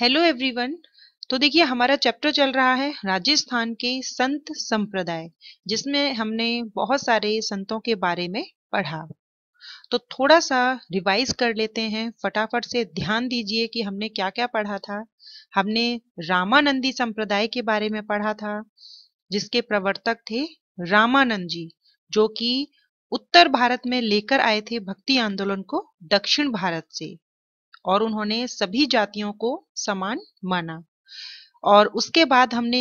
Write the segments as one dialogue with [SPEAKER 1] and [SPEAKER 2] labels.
[SPEAKER 1] hello everyone तो देखिए हमारा चैप्टर चल रहा है राजस्थान के संत संप्रदाय जिसमें हमने बहुत सारे संतों के बारे में पढ़ा तो थोड़ा सा रिवाइज कर लेते हैं फटाफट से ध्यान दीजिए कि हमने क्या क्या पढ़ा था हमने रामानंदी संप्रदाय के बारे में पढ़ा था जिसके प्रवर्तक थे रामानंद जी जो कि उत्तर भारत में लेकर आए थे भक्ति आंदोलन को दक्षिण भारत से और उन्होंने सभी जातियों को समान माना और उसके बाद हमने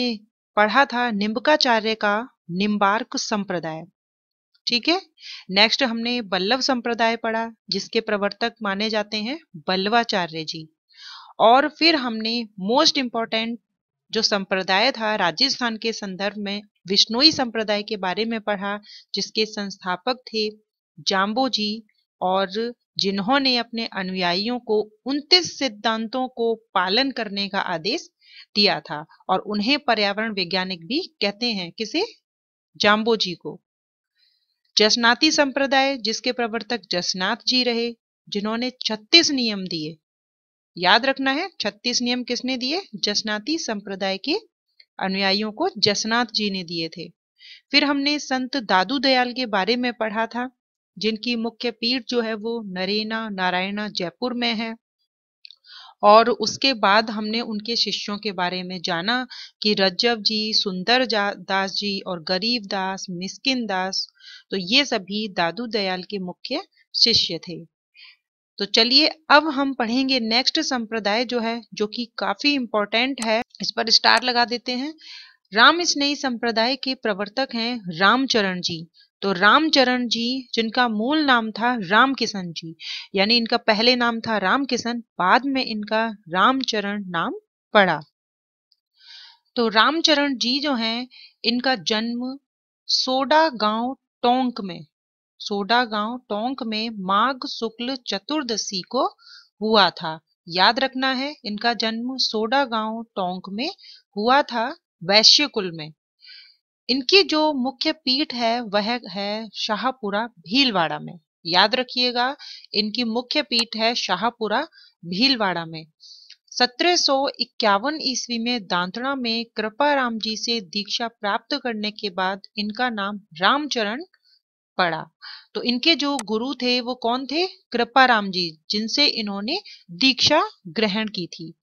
[SPEAKER 1] पढ़ा था निम्बकाचार्य का निम्बार्क संप्रदाय ठीक है नेक्स्ट हमने बल्लभ संप्रदाय पढ़ा जिसके प्रवर्तक माने जाते हैं बल्लवाचार्य जी और फिर हमने मोस्ट इंपॉर्टेंट जो संप्रदाय था राजस्थान के संदर्भ में विष्णुई संप्रदाय के बारे में पढ़ा जिसके संस्थापक थे जाम्बो जी और जिन्होंने अपने अनुयायियों को उनतीस सिद्धांतों को पालन करने का आदेश दिया था और उन्हें पर्यावरण वैज्ञानिक भी कहते हैं किसे जाम्बो जी को जसनाती संप्रदाय जिसके प्रवर्तक जसनाथ जी रहे जिन्होंने 36 नियम दिए याद रखना है 36 नियम किसने दिए जसनाती संप्रदाय के अनुयायियों को जसनाथ जी ने दिए थे फिर हमने संत दादू दयाल के बारे में पढ़ा था जिनकी मुख्य पीठ जो है वो नरेना नारायणा जयपुर में है और उसके बाद हमने उनके शिष्यों के बारे में जाना कि रज्जव जी सुंदर दास जी और गरीब दास मिस्किन दास तो ये सभी दादू दयाल के मुख्य शिष्य थे तो चलिए अब हम पढ़ेंगे नेक्स्ट संप्रदाय जो है जो कि काफी इंपॉर्टेंट है इस पर स्टार लगा देते हैं राम स्नेही संप्रदाय के प्रवर्तक हैं रामचरण जी तो रामचरण जी जिनका मूल नाम था रामकिशन जी यानी इनका पहले नाम था रामकिशन बाद में इनका रामचरण नाम पड़ा तो रामचरण जी जो हैं इनका जन्म सोडा गांव टोंक में सोडा गांव टोंक में माघ शुक्ल चतुर्दशी को हुआ था याद रखना है इनका जन्म सोडा गांव टोंक में हुआ था वैश्य कुल में इनकी जो मुख्य पीठ है वह है शाहपुरा भीलवाड़ा में याद रखिएगा इनकी मुख्य पीठ है शाहपुरा भीलवाड़ा में इक्यावन ईस्वी में दांतड़ा में कृपाराम जी से दीक्षा प्राप्त करने के बाद इनका नाम रामचरण पड़ा तो इनके जो गुरु थे वो कौन थे कृपा राम जी जिनसे इन्होंने दीक्षा ग्रहण की थी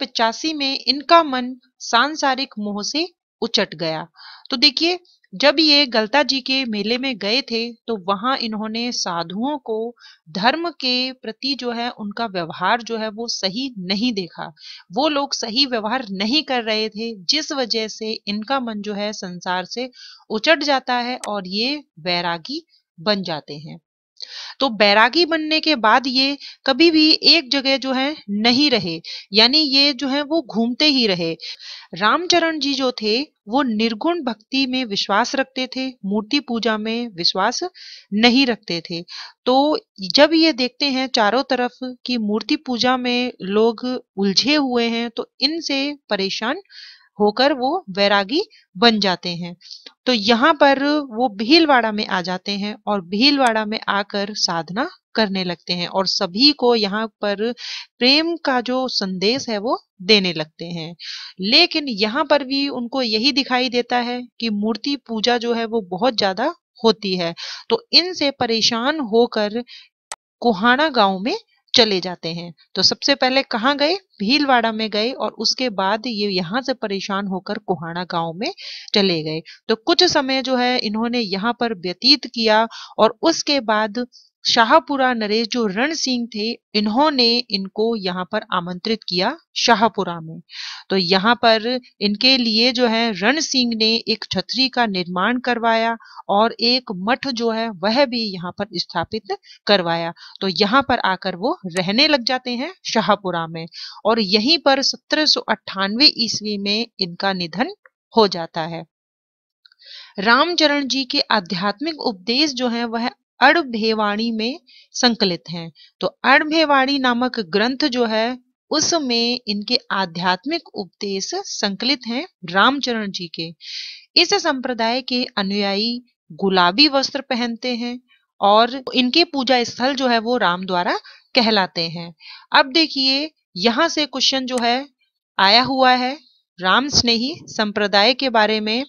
[SPEAKER 1] पिचासी में इनका मन सांसारिक मोह से उचट गया तो देखिए जब ये गलता जी के मेले में गए थे तो वहां इन्होंने साधुओं को धर्म के प्रति जो है उनका व्यवहार जो है वो सही नहीं देखा वो लोग सही व्यवहार नहीं कर रहे थे जिस वजह से इनका मन जो है संसार से उचट जाता है और ये वैरागी बन जाते हैं तो बैरागी बनने के बाद ये कभी भी एक जगह जो है नहीं रहे यानी ये जो है वो घूमते ही रहे रामचरण जी जो थे वो निर्गुण भक्ति में विश्वास रखते थे मूर्ति पूजा में विश्वास नहीं रखते थे तो जब ये देखते हैं चारों तरफ कि मूर्ति पूजा में लोग उलझे हुए हैं तो इनसे परेशान होकर वो वैरागी बन जाते हैं तो यहाँ पर वो भीलवाड़ा में आ जाते हैं और भीलवाड़ा में आकर साधना करने लगते हैं और सभी को यहाँ पर प्रेम का जो संदेश है वो देने लगते हैं लेकिन यहाँ पर भी उनको यही दिखाई देता है कि मूर्ति पूजा जो है वो बहुत ज्यादा होती है तो इनसे परेशान होकर कुहाना गांव में चले जाते हैं तो सबसे पहले कहाँ गए भीलवाड़ा में गए और उसके बाद ये यहाँ से परेशान होकर कुहाड़ा गांव में चले गए तो कुछ समय जो है इन्होंने यहाँ पर व्यतीत किया और उसके बाद शाहपुरा नरेश जो रण सिंह थे इन्होंने इनको यहाँ पर आमंत्रित किया शाहपुरा में तो यहाँ पर इनके लिए जो है रण सिंह ने एक छतरी का निर्माण करवाया और एक मठ जो है वह भी यहाँ पर स्थापित करवाया तो यहाँ पर आकर वो रहने लग जाते हैं शाहपुरा में और यहीं पर सत्रह ईस्वी में इनका निधन हो जाता है रामचरण जी के आध्यात्मिक उपदेश जो है वह अड़भेवाणी में संकलित हैं तो अड़भेवाणी नामक ग्रंथ जो है उसमें इनके आध्यात्मिक उपदेश संकलित हैं रामचरण जी के इस संप्रदाय के अनुयायी गुलाबी वस्त्र पहनते हैं और इनके पूजा स्थल जो है वो राम द्वारा कहलाते हैं अब देखिए यहाँ से क्वेश्चन जो है आया हुआ है राम स्नेही संप्रदाय के बारे में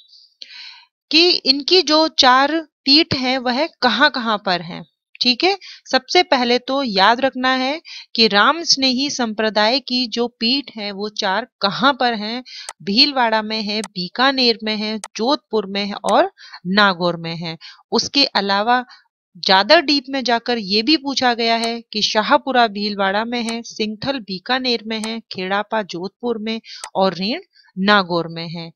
[SPEAKER 1] कि इनकी जो चार पीठ हैं वह कहाँ कहाँ पर हैं ठीक है सबसे पहले तो याद रखना है कि राम स्नेही संप्रदाय की जो पीठ है वो चार कहाँ पर हैं भीलवाड़ा में है बीकानेर में है जोधपुर में है और नागौर में है उसके अलावा ज्यादा डीप में जाकर ये भी पूछा गया है कि शाहपुरा भीलवाड़ा में है सिंथल बीकानेर में है खेड़ापा जोधपुर में और रीण नागौर में है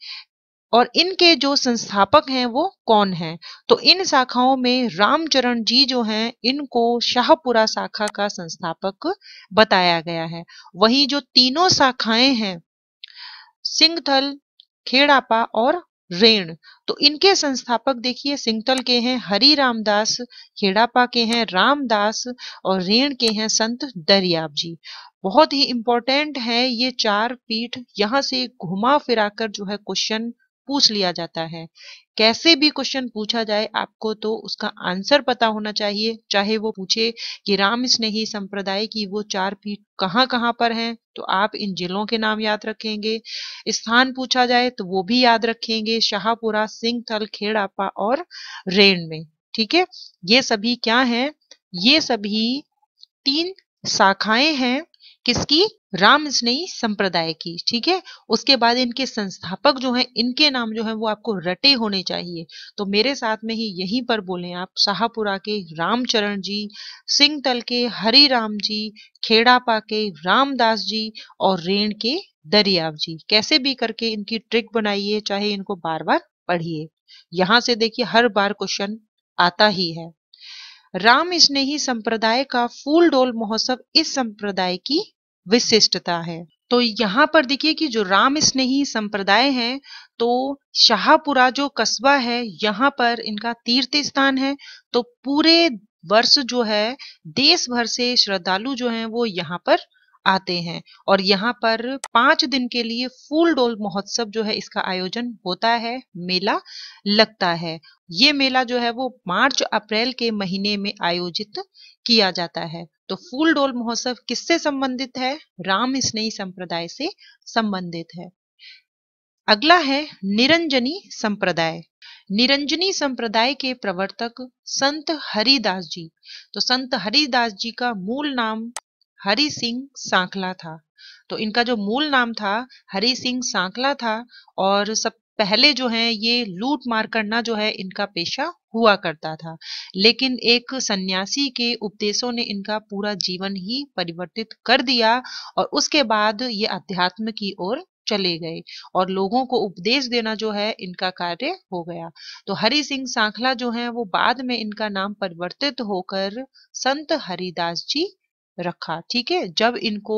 [SPEAKER 1] और इनके जो संस्थापक हैं वो कौन हैं तो इन शाखाओं में रामचरण जी जो हैं इनको शाहपुरा शाखा का संस्थापक बताया गया है वही जो तीनों शाखाएं हैं सिंगथल खेड़ापा और रेण तो इनके संस्थापक देखिए सिंगथल के हैं हरि रामदास खेड़ापा के हैं रामदास और रेण के हैं संत दरियाब जी बहुत ही इंपॉर्टेंट है ये चार पीठ यहाँ से घुमा फिराकर जो है क्वेश्चन पूछ लिया जाता है कैसे भी क्वेश्चन पूछा जाए आपको तो उसका आंसर पता होना चाहिए चाहे वो पूछे कि राम स्नेही संप्रदाय की वो चार पीठ कहाँ कहाँ पर हैं तो आप इन जिलों के नाम याद रखेंगे स्थान पूछा जाए तो वो भी याद रखेंगे शाहपुरा सिंह थल खेड़ापा और रेण में ठीक है ये सभी क्या है ये सभी तीन शाखाएं हैं किसकी राम स्नेही संप्रदाय की ठीक है उसके बाद इनके संस्थापक जो हैं इनके नाम जो है वो आपको रटे होने चाहिए तो मेरे साथ में ही यहीं पर बोले आप शाहपुरा के रामचरण जी सिंहतल के हरी राम जी खेड़ापा के रामदास जी और रेण के दरियाव जी कैसे भी करके इनकी ट्रिक बनाइए चाहे इनको बार बार पढ़िए यहां से देखिए हर बार क्वेश्चन आता ही है राम स्नेही संप्रदाय का फूल डोल महोत्सव इस संप्रदाय की विशिष्टता है तो यहाँ पर देखिए कि जो राम स्नेही संप्रदाय है तो शाहपुरा जो कस्बा है यहाँ पर इनका तीर्थ स्थान है तो पूरे वर्ष जो है देश भर से श्रद्धालु जो हैं वो यहाँ पर आते हैं और यहाँ पर पांच दिन के लिए फूल डोल महोत्सव जो है इसका आयोजन होता है मेला लगता है ये मेला जो है वो मार्च अप्रैल के महीने में आयोजित किया जाता है तो फूल डोल महोत्सव किससे संबंधित है राम स्नेही संप्रदाय से संबंधित है अगला है निरंजनी संप्रदाय निरंजनी संप्रदाय के प्रवर्तक संत हरिदास जी तो संत हरिदास जी का मूल नाम हरि सिंह सांकला था तो इनका जो मूल नाम था हरि सिंह सांकला था और सब पहले जो है ये लूट मार करना जो है इनका पेशा हुआ करता था लेकिन एक सन्यासी के उपदेशों ने इनका पूरा जीवन ही परिवर्तित कर दिया और उसके बाद ये अध्यात्म की ओर चले गए और लोगों को उपदेश देना जो है इनका कार्य हो गया तो हरि सिंह सांखला जो है वो बाद में इनका नाम परिवर्तित होकर संत हरिदास जी रखा ठीक है जब इनको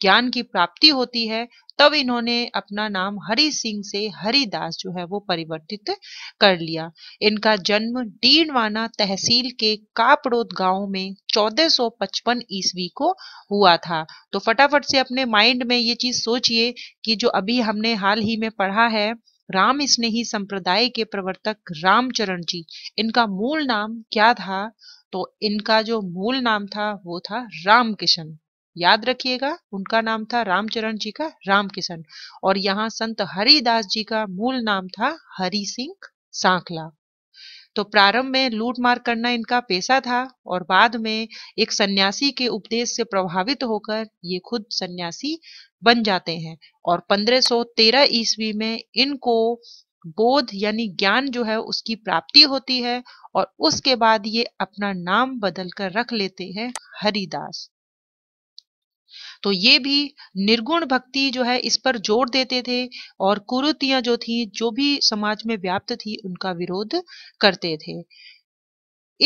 [SPEAKER 1] ज्ञान की प्राप्ति होती है तब इन्होंने अपना नाम हरि सिंह से हरिदास जो है वो परिवर्तित कर लिया इनका जन्म डीनवाना तहसील के कापड़ोद गांव में 1455 ईसवी को हुआ था तो फटाफट से अपने माइंड में ये चीज सोचिए कि जो अभी हमने हाल ही में पढ़ा है राम स्नेही संप्रदाय के प्रवर्तक रामचरण जी इनका मूल नाम क्या था तो इनका जो मूल नाम था वो था रामकिशन याद रखिएगा उनका नाम था रामचरण जी का रामकिशन और यहाँ संत हरिदास जी का मूल नाम था हरि सिंह सांखला तो प्रारंभ में लूटमार करना इनका पेशा था और बाद में एक सन्यासी के उपदेश से प्रभावित होकर ये खुद सन्यासी बन जाते हैं और 1513 ईस्वी में इनको बोध यानी ज्ञान जो है उसकी प्राप्ति होती है और उसके बाद ये अपना नाम बदल कर रख लेते हैं हरिदास तो ये भी निर्गुण भक्ति जो है इस पर जोर देते थे और कुरुतियां जो थी जो भी समाज में व्याप्त थी उनका विरोध करते थे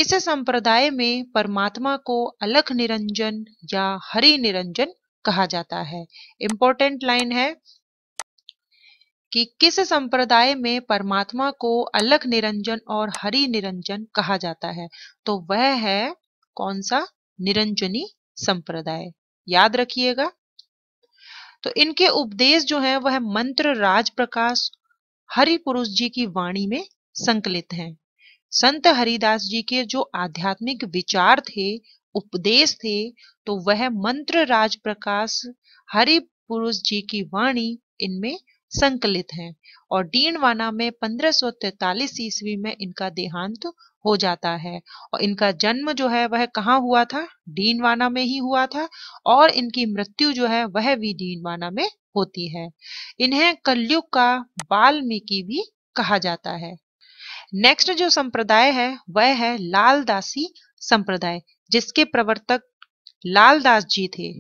[SPEAKER 1] इस संप्रदाय में परमात्मा को अलख निरंजन या हरि निरंजन कहा जाता है इंपॉर्टेंट लाइन है कि किस संप्रदाय में परमात्मा को अलग निरंजन और हरि निरंजन कहा जाता है तो वह है कौन सा निरंजनी संप्रदाय याद रखिएगा तो इनके उपदेश जो है वह मंत्र राज प्रकाश हरि पुरुष जी की वाणी में संकलित हैं संत हरिदास जी के जो आध्यात्मिक विचार थे उपदेश थे तो वह मंत्र राज प्रकाश हरि पुरुष जी की वाणी इनमें संकलित हैं और डीनवाना में 1543 ईस्वी में इनका देहांत हो जाता है और इनका जन्म जो है वह कहाँ हुआ था डीनवाना में ही हुआ था और इनकी मृत्यु जो है वह भी डीनवाना में होती है इन्हें कलयुग का वाल्मीकि भी कहा जाता है नेक्स्ट जो संप्रदाय है वह है लालदासी संप्रदाय जिसके प्रवर्तक लालदास जी थे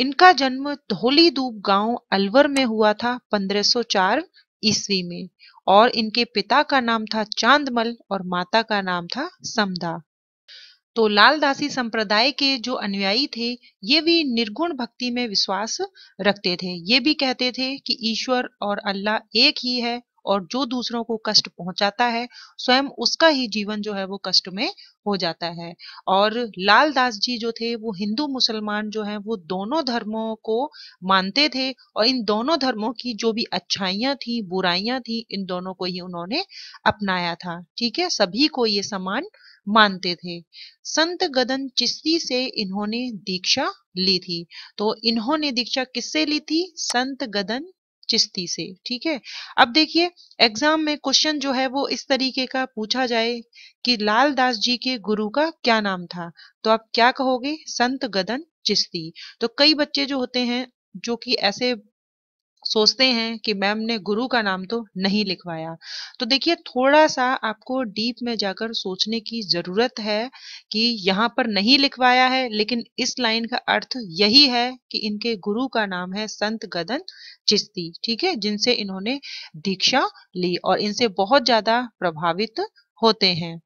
[SPEAKER 1] इनका जन्म धोली दूब गांव अलवर में हुआ था 1504 ईस्वी में और इनके पिता का नाम था चांदमल और माता का नाम था समदा तो लालदासी संप्रदाय के जो अनुयायी थे ये भी निर्गुण भक्ति में विश्वास रखते थे ये भी कहते थे कि ईश्वर और अल्लाह एक ही है और जो दूसरों को कष्ट पहुंचाता है स्वयं उसका ही जीवन जो है वो कष्ट में हो जाता है और लाल दास जी जो थे वो हिंदू मुसलमान जो हैं वो दोनों धर्मों को मानते थे और इन दोनों धर्मों की जो भी अच्छाइयां थी बुराइयां थी इन दोनों को ही उन्होंने अपनाया था ठीक है सभी को ये समान मानते थे संत गदन चिश्ती से इन्होंने दीक्षा ली थी तो इन्होंने दीक्षा किससे ली थी संत गदन चिश्ती से ठीक है अब देखिए एग्जाम में क्वेश्चन जो है वो इस तरीके का पूछा जाए कि लाल दास जी के गुरु का क्या नाम था तो आप क्या कहोगे संत गदन चिश्ती तो कई बच्चे जो होते हैं जो कि ऐसे सोचते हैं कि मैम ने गुरु का नाम तो नहीं लिखवाया तो देखिए थोड़ा सा आपको डीप में जाकर सोचने की जरूरत है कि यहाँ पर नहीं लिखवाया है लेकिन इस लाइन का अर्थ यही है कि इनके गुरु का नाम है संत गदन चिश्ती ठीक है जिनसे इन्होंने दीक्षा ली और इनसे बहुत ज्यादा प्रभावित होते हैं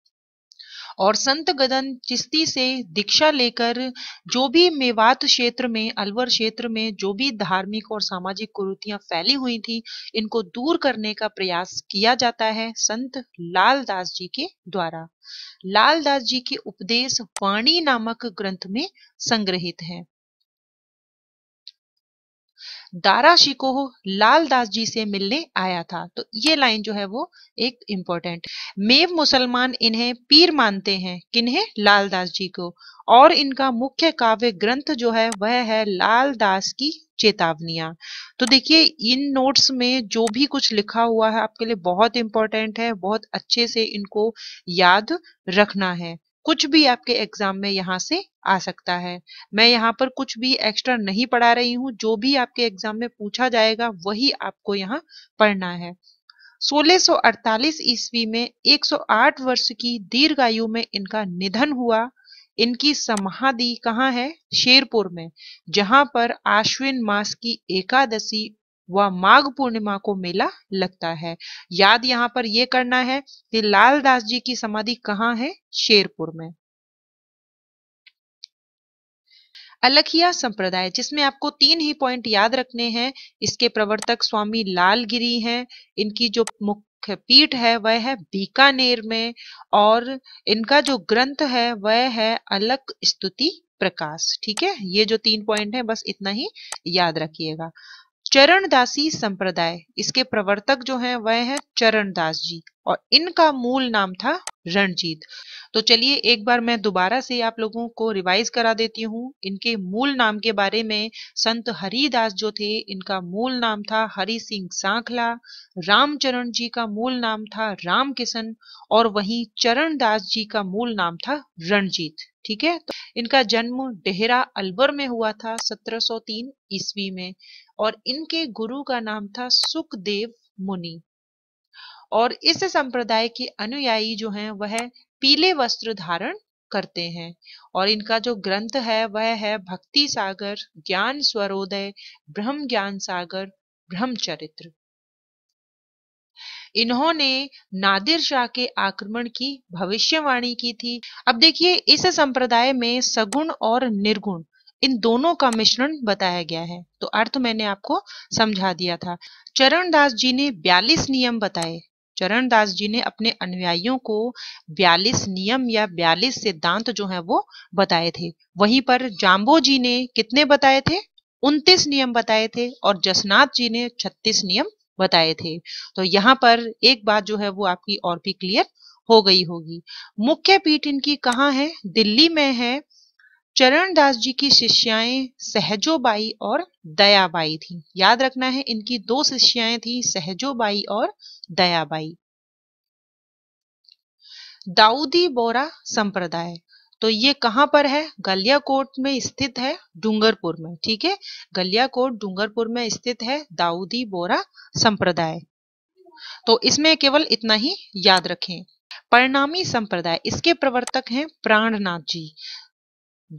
[SPEAKER 1] और संत गदन चिस्ती से दीक्षा लेकर जो भी मेवात क्षेत्र में अलवर क्षेत्र में जो भी धार्मिक और सामाजिक कुरुतियां फैली हुई थी इनको दूर करने का प्रयास किया जाता है संत दास जी के द्वारा लाल दास जी के उपदेश वाणी नामक ग्रंथ में संग्रहित है दारा शिकोह दास जी से मिलने आया था तो ये लाइन जो है वो एक इम्पोर्टेंट मेव मुसलमान इन्हें पीर मानते हैं किन्हें दास जी को और इनका मुख्य काव्य ग्रंथ जो है वह है लाल दास की चेतावनियां तो देखिए इन नोट्स में जो भी कुछ लिखा हुआ है आपके लिए बहुत इंपॉर्टेंट है बहुत अच्छे से इनको याद रखना है कुछ भी आपके एग्जाम में यहाँ से आ सकता है मैं यहाँ पर कुछ भी एक्स्ट्रा नहीं पढ़ा रही हूँ जो भी आपके एग्जाम में पूछा जाएगा वही आपको यहाँ पढ़ना है 1648 ईस्वी में 108 वर्ष की दीर्घायु में इनका निधन हुआ इनकी समाधि कहाँ है शेरपुर में जहां पर आश्विन मास की एकादशी व माघ पूर्णिमा को मेला लगता है याद यहाँ पर यह करना है कि लाल दास जी की समाधि कहाँ है शेरपुर में अलखिया संप्रदाय जिसमें आपको तीन ही पॉइंट याद रखने हैं इसके प्रवर्तक स्वामी लालगिरी हैं इनकी जो मुख्य पीठ है वह है बीकानेर में और इनका जो ग्रंथ है वह है अलक स्तुति प्रकाश ठीक है ये जो तीन पॉइंट है बस इतना ही याद रखिएगा चरणदासी संप्रदाय इसके प्रवर्तक जो हैं वह हैं चरणदास जी और इनका मूल नाम था रणजीत तो चलिए एक बार मैं दोबारा से आप लोगों को रिवाइज करा देती हूँ इनके मूल नाम के बारे में संत हरिदास जो थे इनका मूल नाम था हरि सिंह सांखला रामचरण जी का मूल नाम था रामकिशन और वहीं चरणदास जी का मूल नाम था रणजीत ठीक है तो इनका जन्म डेहरा अलवर में हुआ था 1703 ईस्वी में और इनके गुरु का नाम था सुखदेव मुनि और इस संप्रदाय के अनुयायी जो हैं वह पीले वस्त्र धारण करते हैं और इनका जो ग्रंथ है वह है भक्ति सागर ज्ञान स्वरोदय ब्रह्म ज्ञान सागर ब्रह्मचरित्र इन्होंने नादिर शाह के आक्रमण की भविष्यवाणी की थी अब देखिए इस संप्रदाय में सगुण और निर्गुण इन दोनों का मिश्रण बताया गया है तो अर्थ मैंने आपको समझा दिया था चरण दास जी ने बयालीस नियम बताए चरण दास जी ने अपने अनुयायियों को बयालीस नियम या बयालीस सिद्धांत जो है वो बताए थे वहीं पर जाम्बो जी ने कितने बताए थे उनतीस नियम बताए थे और जसनाथ जी ने छत्तीस नियम बताए थे तो यहाँ पर एक बात जो है वो आपकी और भी क्लियर हो गई होगी मुख्य पीठ इनकी कहाँ है दिल्ली में है चरण दास जी की शिष्याएं सहजोबाई और दयाबाई थी याद रखना है इनकी दो शिष्याएं थी सहजोबाई और दयाबाई दाऊदी बोरा संप्रदाय तो ये कहाँ पर है गलिया कोट में स्थित है डूंगरपुर में ठीक है गलिया कोट डूंगरपुर में स्थित है दाऊदी बोरा संप्रदाय तो इसमें केवल इतना ही याद रखें परिणामी संप्रदाय इसके प्रवर्तक हैं प्राणनाथ जी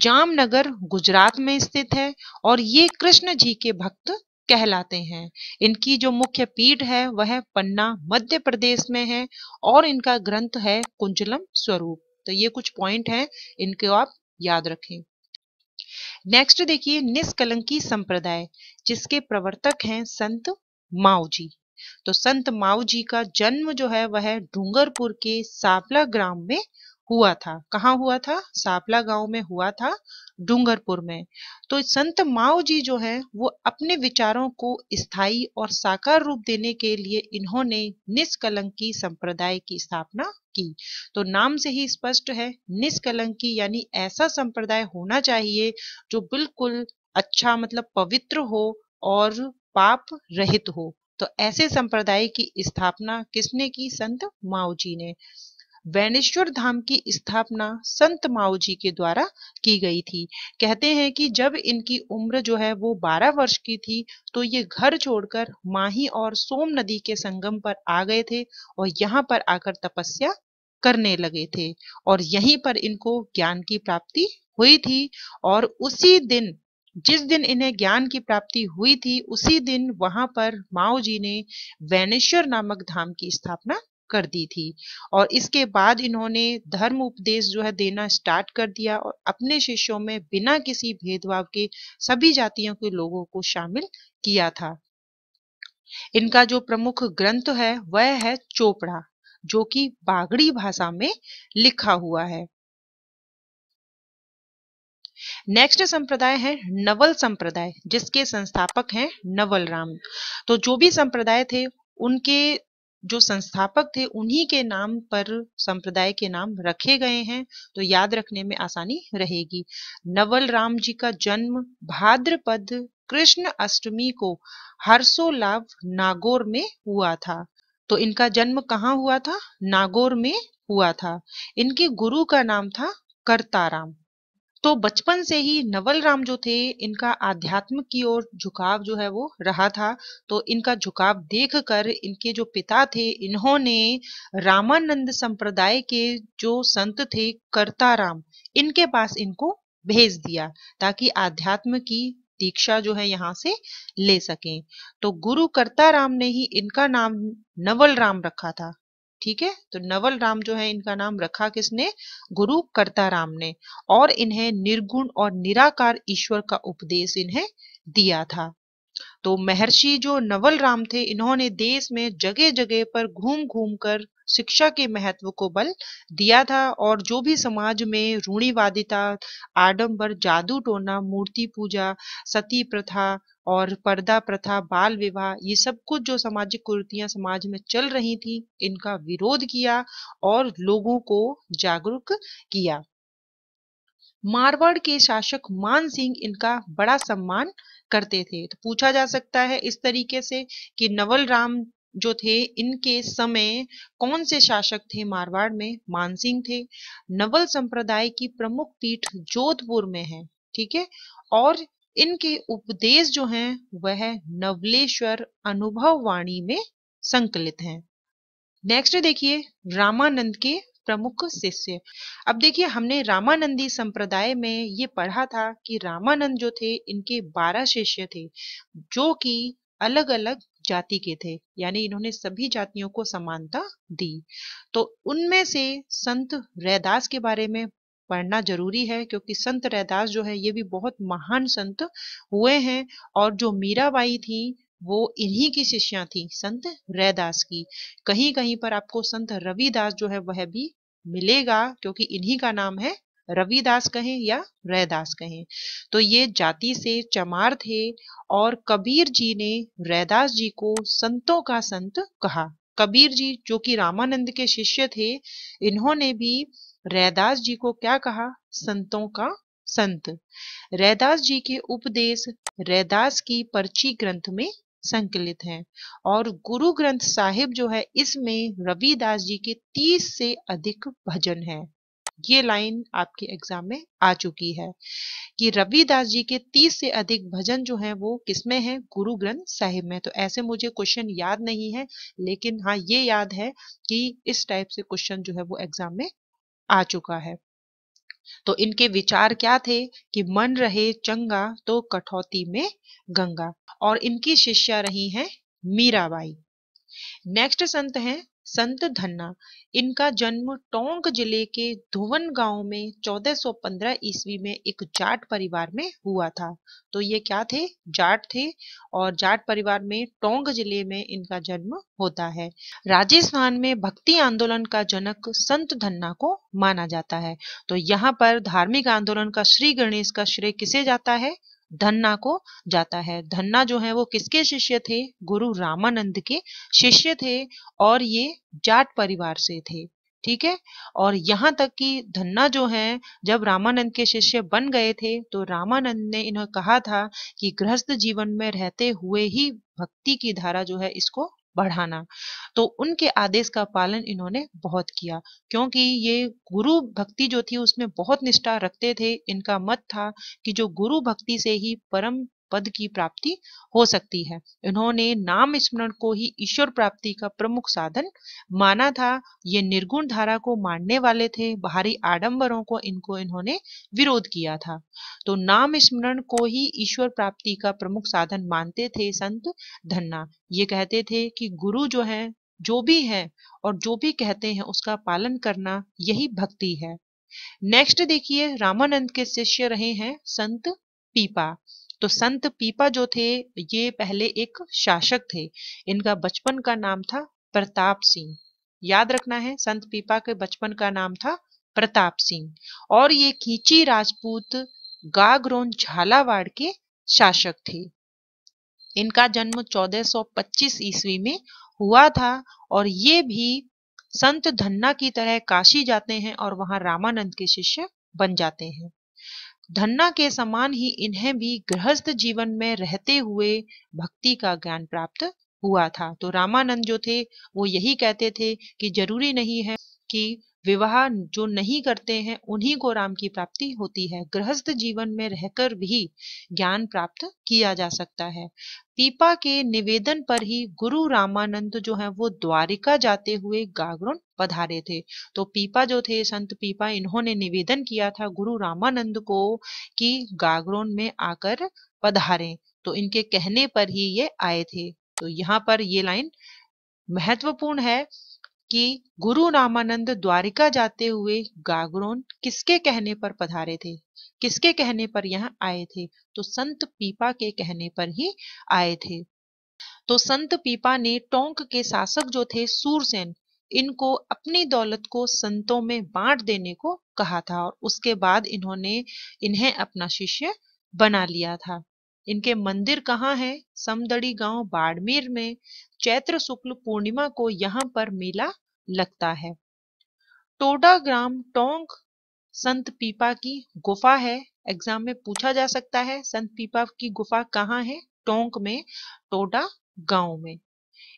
[SPEAKER 1] जामनगर गुजरात में स्थित है और ये कृष्ण जी के भक्त कहलाते हैं इनकी जो मुख्य पीठ है वह पन्ना मध्य प्रदेश में है और इनका ग्रंथ है कुंजलम स्वरूप तो ये कुछ पॉइंट हैं इनको आप याद रखें नेक्स्ट देखिए निष्कलंकी संप्रदाय जिसके प्रवर्तक हैं संत माओ जी तो संत माओ जी का जन्म जो है वह डूंगरपुर के सापला ग्राम में हुआ था कहाँ हुआ था सापला गांव में हुआ था डूंगरपुर में तो संत माओ जी जो है वो अपने विचारों को स्थायी और साकार रूप देने के लिए इन्होंने निष्कलंकी संप्रदाय की स्थापना की तो नाम से ही स्पष्ट है निष्कलंकी यानी ऐसा संप्रदाय होना चाहिए जो बिल्कुल अच्छा मतलब पवित्र हो और पाप रहित हो तो ऐसे संप्रदाय की स्थापना किसने की संत माओ जी ने वैनेश्वर धाम की स्थापना संत माओ जी के द्वारा की गई थी कहते हैं कि जब इनकी उम्र जो है वो 12 वर्ष की थी तो ये घर छोड़कर माही और सोम नदी के संगम पर आ गए थे और यहाँ पर आकर तपस्या करने लगे थे और यहीं पर इनको ज्ञान की प्राप्ति हुई थी और उसी दिन जिस दिन इन्हें ज्ञान की प्राप्ति हुई थी उसी दिन वहां पर माओ जी ने वैनेश्वर नामक धाम की स्थापना कर दी थी और इसके बाद इन्होंने धर्म उपदेश जो है देना स्टार्ट कर दिया और अपने शिष्यों में बिना किसी भेदभाव के सभी जातियों के लोगों को शामिल किया था इनका जो प्रमुख ग्रंथ है वह है चोपड़ा जो कि बागड़ी भाषा में लिखा हुआ है नेक्स्ट संप्रदाय है नवल संप्रदाय जिसके संस्थापक हैं नवल राम तो जो भी संप्रदाय थे उनके जो संस्थापक थे उन्हीं के नाम पर संप्रदाय के नाम रखे गए हैं तो याद रखने में आसानी रहेगी नवल राम जी का जन्म भाद्रपद कृष्ण अष्टमी को हर्षोलाभ नागौर में हुआ था तो इनका जन्म कहाँ हुआ था नागौर में हुआ था इनके गुरु का नाम था करताराम तो बचपन से ही नवल राम जो थे इनका आध्यात्म की ओर झुकाव जो है वो रहा था तो इनका झुकाव देखकर इनके जो पिता थे इन्होंने रामानंद संप्रदाय के जो संत थे करता राम इनके पास इनको भेज दिया ताकि आध्यात्म की दीक्षा जो है यहाँ से ले सकें तो गुरु करता राम ने ही इनका नाम नवल राम रखा था ठीक है तो नवल राम जो है इनका नाम रखा किसने गुरु करता राम ने और इन्हें निर्गुण और निराकार ईश्वर का उपदेश इन्हें दिया था तो महर्षि जो नवल राम थे इन्होंने देश में जगह जगह पर घूम घूम कर शिक्षा के महत्व को बल दिया था और जो भी समाज में रूढ़िवादिता आडंबर जादू टोना मूर्ति पूजा सती प्रथा और पर्दा प्रथा बाल विवाह ये सब कुछ जो सामाजिक कुर्तियां समाज में चल रही थी इनका विरोध किया और लोगों को जागरूक किया मारवाड़ के शासक मान सिंह इनका बड़ा सम्मान करते थे तो पूछा जा सकता है इस तरीके से कि नवल राम जो थे इनके समय कौन से शासक थे मारवाड़ में मानसिंह थे नवल संप्रदाय की प्रमुख पीठ जोधपुर में है ठीक है और इनके उपदेश जो हैं वह नवलेश्वर अनुभव वाणी में संकलित हैं नेक्स्ट देखिए रामानंद के प्रमुख शिष्य अब देखिए हमने रामानंदी संप्रदाय में ये पढ़ा था कि रामानंद जो थे इनके बारह शिष्य थे जो कि अलग अलग जाति के थे यानी इन्होंने सभी जातियों को समानता दी तो उनमें से संत रैदास के बारे में पढ़ना जरूरी है क्योंकि संत रैदास जो है ये भी बहुत महान संत हुए हैं और जो मीराबाई थी वो इन्हीं की शिष्या थी संत रैदास की कहीं कहीं पर आपको संत रविदास जो है वह भी मिलेगा क्योंकि इन्हीं का नाम है रविदास कहें या रैदास कहें तो ये जाति से चमार थे और कबीर जी ने रैदास जी को संतों का संत कहा कबीर जी जो कि रामानंद के शिष्य थे इन्होंने भी रैदास जी को क्या कहा संतों का संत रैदास जी के उपदेश रैदास की पर्ची ग्रंथ में संकलित हैं और गुरु ग्रंथ साहिब जो है इसमें रविदास जी के तीस से अधिक भजन हैं ये लाइन आपके एग्जाम में आ चुकी है कि रविदास जी के तीस से अधिक भजन जो हैं वो किसमें हैं गुरु ग्रंथ साहिब में तो ऐसे मुझे क्वेश्चन याद नहीं है लेकिन हाँ ये याद है कि इस टाइप से क्वेश्चन जो है वो एग्जाम में आ चुका है तो इनके विचार क्या थे कि मन रहे चंगा तो कठौती में गंगा और इनकी शिष्या रही हैं मीराबाई नेक्स्ट संत हैं संत धन्ना इनका जन्म टोंक जिले के धुवन गांव में 1415 ईस्वी में एक जाट परिवार में हुआ था तो ये क्या थे जाट थे और जाट परिवार में टोंक जिले में इनका जन्म होता है राजस्थान में भक्ति आंदोलन का जनक संत धन्ना को माना जाता है तो यहाँ पर धार्मिक आंदोलन का श्री गणेश का श्रेय किसे जाता है धन्ना को जाता है धन्ना जो है वो किसके शिष्य थे गुरु रामानंद के शिष्य थे और ये जाट परिवार से थे ठीक है और यहाँ तक कि धन्ना जो है जब रामानंद के शिष्य बन गए थे तो रामानंद ने इन्हें कहा था कि गृहस्थ जीवन में रहते हुए ही भक्ति की धारा जो है इसको बढ़ाना तो उनके आदेश का पालन इन्होंने बहुत किया क्योंकि ये गुरु भक्ति जो थी उसमें बहुत निष्ठा रखते थे इनका मत था कि जो गुरु भक्ति से ही परम पद की प्राप्ति हो सकती है इन्होंने नाम स्मरण को ही ईश्वर प्राप्ति का प्रमुख साधन माना था ये निर्गुण धारा को मानने वाले थे बाहरी आडंबरों को इनको इन्होंने विरोध किया था तो नाम स्मरण को ही ईश्वर प्राप्ति का प्रमुख साधन मानते थे संत धन्ना ये कहते थे कि गुरु जो है जो भी है और जो भी कहते हैं उसका पालन करना यही भक्ति है नेक्स्ट देखिए रामानंद के शिष्य रहे हैं संत पीपा तो संत पीपा जो थे ये पहले एक शासक थे इनका बचपन का नाम था प्रताप सिंह याद रखना है संत पीपा के बचपन का नाम था प्रताप सिंह और ये खींची राजपूत गागरोन झालावाड़ के शासक थे इनका जन्म 1425 ईस्वी में हुआ था और ये भी संत धन्ना की तरह काशी जाते हैं और वहां रामानंद के शिष्य बन जाते हैं धन्ना के समान ही इन्हें भी गृहस्थ जीवन में रहते हुए भक्ति का ज्ञान प्राप्त हुआ था तो रामानंद जो थे वो यही कहते थे कि जरूरी नहीं है कि विवाह जो नहीं करते हैं उन्हीं को राम की प्राप्ति होती है गृहस्थ जीवन में रहकर भी ज्ञान प्राप्त किया जा सकता है पीपा के निवेदन पर ही गुरु रामानंद जो है वो द्वारिका जाते हुए गागरुण पधारे थे तो पीपा जो थे संत पीपा इन्होंने निवेदन किया था गुरु रामानंद को कि गागरोन में आकर पधारें तो इनके कहने पर ही ये आए थे तो यहाँ पर ये लाइन महत्वपूर्ण है कि गुरु रामानंद द्वारिका जाते हुए गागरोन किसके कहने पर पधारे थे किसके कहने पर यहाँ आए थे तो संत पीपा के कहने पर ही आए थे तो संत पीपा ने टोंक के शासक जो थे सूरसेन इनको अपनी दौलत को संतों में बांट देने को कहा था और उसके बाद इन्होंने इन्हें अपना शिष्य बना लिया था इनके मंदिर कहाँ है समदड़ी गांव बाड़मेर में चैत्र शुक्ल पूर्णिमा को यहाँ पर मेला लगता है टोडा ग्राम टोंक संत पीपा की गुफा है एग्जाम में पूछा जा सकता है संत पीपा की गुफा कहाँ है टोंक में टोडा गांव में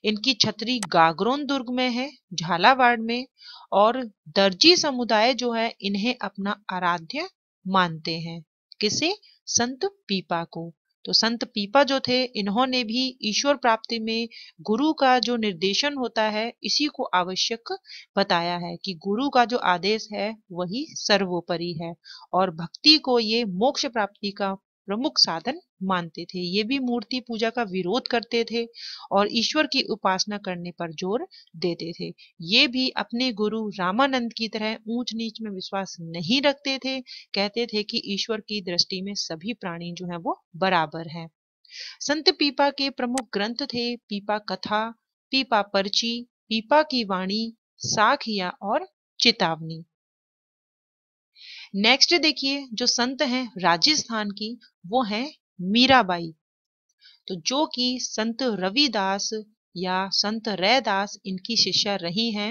[SPEAKER 1] इनकी छतरी गागरोन दुर्ग में है झालावाड़ में और दर्जी समुदाय जो है इन्हें अपना आराध्य मानते हैं किसे संत पीपा को तो संत पीपा जो थे इन्होंने भी ईश्वर प्राप्ति में गुरु का जो निर्देशन होता है इसी को आवश्यक बताया है कि गुरु का जो आदेश है वही सर्वोपरि है और भक्ति को ये मोक्ष प्राप्ति का प्रमुख साधन मानते थे ये भी मूर्ति पूजा का विरोध करते थे और ईश्वर की उपासना करने पर जोर देते थे ये भी अपने गुरु रामानंद की तरह ऊंच नीच में विश्वास नहीं रखते थे कहते थे कि ईश्वर की दृष्टि में सभी प्राणी जो है वो बराबर है संत पीपा के प्रमुख ग्रंथ थे पीपा कथा पीपा पर्ची पीपा की वाणी साखिया और चेतावनी नेक्स्ट देखिए जो संत हैं राजस्थान की वो हैं मीराबाई तो जो कि संत रविदास या संत रैदास इनकी शिष्या रही हैं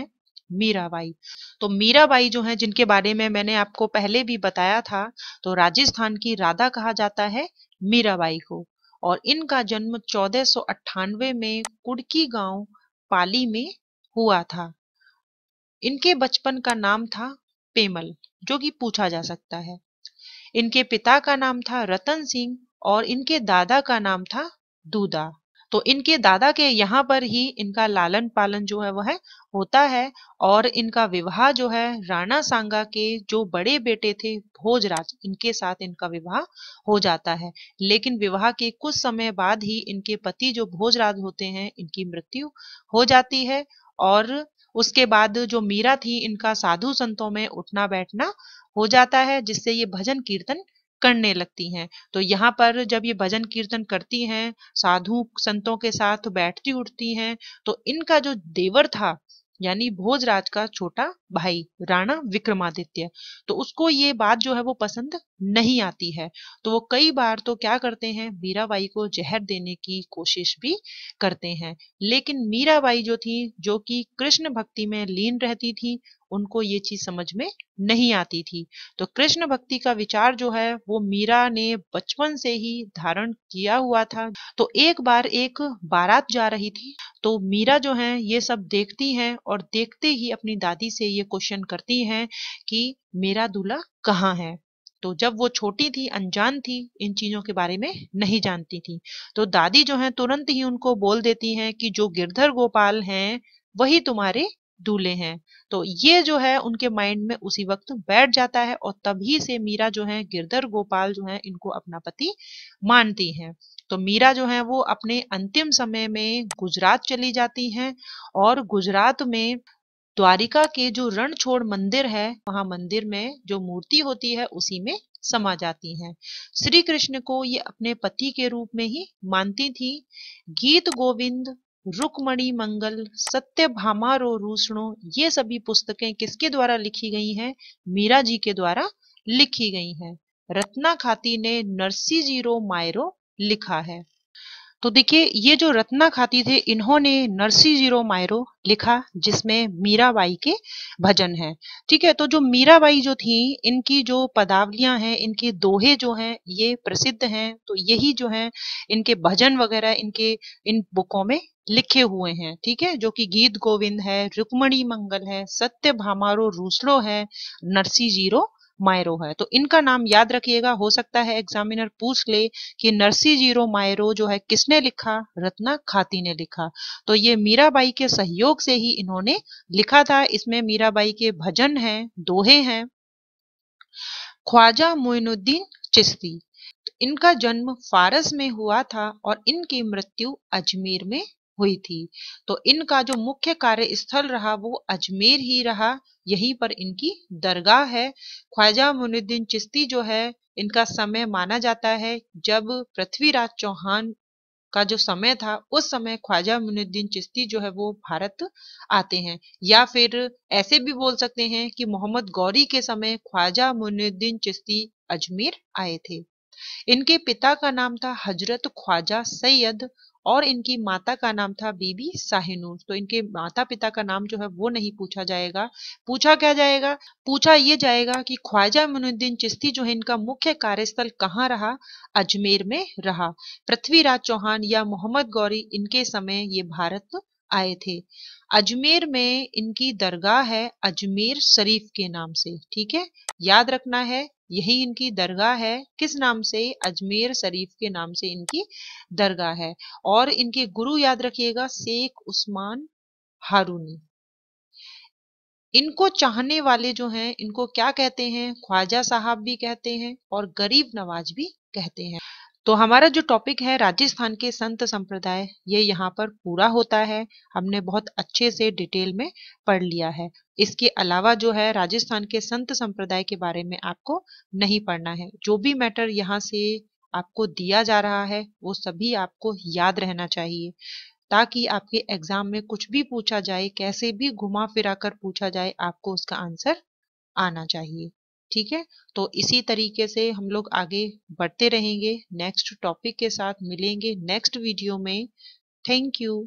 [SPEAKER 1] मीराबाई तो मीराबाई जो है जिनके बारे में मैंने आपको पहले भी बताया था तो राजस्थान की राधा कहा जाता है मीराबाई को और इनका जन्म चौदह में कुड़की गांव पाली में हुआ था इनके बचपन का नाम था पेमल जो कि पूछा जा सकता है इनके पिता का नाम था रतन सिंह और इनके दादा का नाम था दूदा तो इनके दादा के यहाँ पर ही इनका लालन पालन जो है वह होता है और इनका विवाह जो है राणा सांगा के जो बड़े बेटे थे भोजराज इनके साथ इनका विवाह हो जाता है लेकिन विवाह के कुछ समय बाद ही इनके पति जो भोजराज होते हैं इनकी मृत्यु हो जाती है और उसके बाद जो मीरा थी इनका साधु संतों में उठना बैठना हो जाता है जिससे ये भजन कीर्तन करने लगती हैं तो यहाँ पर जब ये भजन कीर्तन करती हैं साधु संतों के साथ बैठती उठती हैं तो इनका जो देवर था यानी भोजराज का छोटा भाई राणा विक्रमादित्य तो उसको ये बात जो है वो पसंद नहीं आती है तो वो कई बार तो क्या करते हैं मीराबाई को जहर देने की कोशिश भी करते हैं लेकिन मीराबाई जो थी जो कि कृष्ण भक्ति में लीन रहती थी उनको ये चीज समझ में नहीं आती थी तो कृष्ण भक्ति का विचार जो है वो मीरा ने बचपन से ही धारण किया हुआ था तो एक बार एक बारात जा रही थी तो मीरा जो है ये सब देखती हैं और देखते ही अपनी दादी से ये क्वेश्चन करती हैं कि मेरा दूल्हा कहाँ है तो जब वो छोटी थी अनजान थी इन चीजों के बारे में नहीं जानती थी तो दादी जो है तुरंत ही उनको बोल देती हैं कि जो गिरधर गोपाल हैं वही तुम्हारे दूल्हे हैं तो ये जो है उनके माइंड में उसी वक्त बैठ जाता है और तभी से मीरा जो है गिरधर गोपाल जो है इनको अपना पति मानती हैं तो मीरा जो है वो अपने अंतिम समय में गुजरात चली जाती हैं और गुजरात में द्वारिका के जो रण छोड़ मंदिर है वहां मंदिर में जो मूर्ति होती है उसी में समा जाती हैं श्री कृष्ण को ये अपने पति के रूप में ही मानती थी गीत गोविंद रुकमणि मंगल सत्य रो रूषणो ये सभी पुस्तकें किसके द्वारा लिखी गई हैं मीरा जी के द्वारा लिखी गई हैं रत्ना खाती ने नरसी जीरो मायरो लिखा है तो देखिए ये जो रत्ना खाती थे इन्होंने नरसी जीरो मायरो लिखा जिसमें मीराबाई के भजन हैं ठीक है तो जो मीराबाई जो थी इनकी जो पदावलियां हैं इनके दोहे जो हैं ये प्रसिद्ध हैं तो यही जो हैं इनके भजन वगैरह इनके इन बुकों में लिखे हुए हैं ठीक है जो कि गीत गोविंद है रुक्मणी मंगल है सत्य भामारो रूसलो है नरसी जीरो मायरो है तो इनका नाम याद रखिएगा हो सकता है एग्जामिनर पूछ ले कि नरसी जीरो मायरो जो है किसने लिखा रत्ना खाती ने लिखा तो ये मीराबाई के सहयोग से ही इन्होंने लिखा था इसमें मीराबाई के भजन हैं दोहे हैं ख्वाजा मोइनुद्दीन चिश्ती इनका जन्म फारस में हुआ था और इनकी मृत्यु अजमेर में हुई थी तो इनका जो मुख्य कार्य स्थल रहा वो अजमेर ही रहा यहीं पर इनकी दरगाह है ख्वाजा मुनुद्दीन चिश्ती जो है इनका समय माना जाता है जब पृथ्वीराज चौहान का जो समय था उस समय ख्वाजा मुनुद्दीन चिश्ती जो है वो भारत आते हैं या फिर ऐसे भी बोल सकते हैं कि मोहम्मद गौरी के समय ख्वाजा मुनुद्दीन चिश्ती अजमेर आए थे इनके पिता का नाम था हजरत ख्वाजा सैयद और इनकी माता का नाम था बीबी साहिनूस तो इनके माता पिता का नाम जो है वो नहीं पूछा जाएगा पूछा क्या जाएगा पूछा ये जाएगा कि ख्वाजा मनुद्दीन चिश्ती जो है इनका मुख्य कार्यस्थल कहाँ रहा अजमेर में रहा पृथ्वीराज चौहान या मोहम्मद गौरी इनके समय ये भारत आए थे अजमेर में इनकी दरगाह है अजमेर शरीफ के नाम से ठीक है याद रखना है यही इनकी दरगाह है किस नाम से अजमेर शरीफ के नाम से इनकी दरगाह है और इनके गुरु याद रखिएगा शेख उस्मान हारूनी इनको चाहने वाले जो हैं इनको क्या कहते हैं ख्वाजा साहब भी कहते हैं और गरीब नवाज भी कहते हैं तो हमारा जो टॉपिक है राजस्थान के संत संप्रदाय ये यहाँ पर पूरा होता है हमने बहुत अच्छे से डिटेल में पढ़ लिया है इसके अलावा जो है राजस्थान के संत संप्रदाय के बारे में आपको नहीं पढ़ना है जो भी मैटर यहाँ से आपको दिया जा रहा है वो सभी आपको याद रहना चाहिए ताकि आपके एग्जाम में कुछ भी पूछा जाए कैसे भी घुमा फिरा कर पूछा जाए आपको उसका आंसर आना चाहिए ठीक है तो इसी तरीके से हम लोग आगे बढ़ते रहेंगे नेक्स्ट टॉपिक के साथ मिलेंगे नेक्स्ट वीडियो में थैंक यू